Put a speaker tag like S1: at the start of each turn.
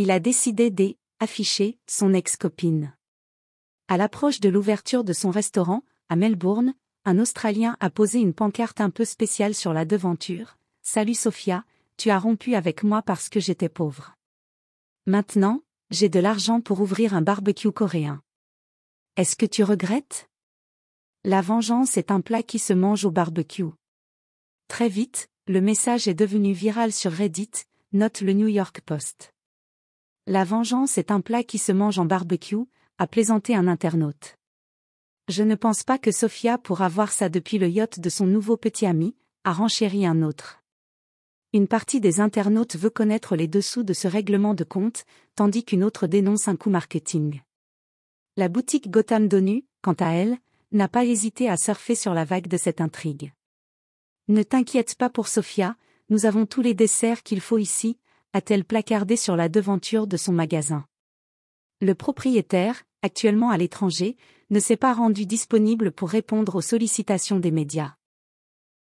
S1: il a décidé d'afficher son ex-copine. À l'approche de l'ouverture de son restaurant, à Melbourne, un Australien a posé une pancarte un peu spéciale sur la devanture. Salut Sophia, tu as rompu avec moi parce que j'étais pauvre. Maintenant, j'ai de l'argent pour ouvrir un barbecue coréen. Est-ce que tu regrettes La vengeance est un plat qui se mange au barbecue. Très vite, le message est devenu viral sur Reddit, note le New York Post. La vengeance est un plat qui se mange en barbecue, a plaisanté un internaute. Je ne pense pas que Sophia pourra voir ça depuis le yacht de son nouveau petit ami, a renchéri un autre. Une partie des internautes veut connaître les dessous de ce règlement de compte, tandis qu'une autre dénonce un coup marketing. La boutique Gotham Donu, quant à elle, n'a pas hésité à surfer sur la vague de cette intrigue. Ne t'inquiète pas pour Sophia, nous avons tous les desserts qu'il faut ici, a-t-elle placardé sur la devanture de son magasin. Le propriétaire, actuellement à l'étranger, ne s'est pas rendu disponible pour répondre aux sollicitations des médias.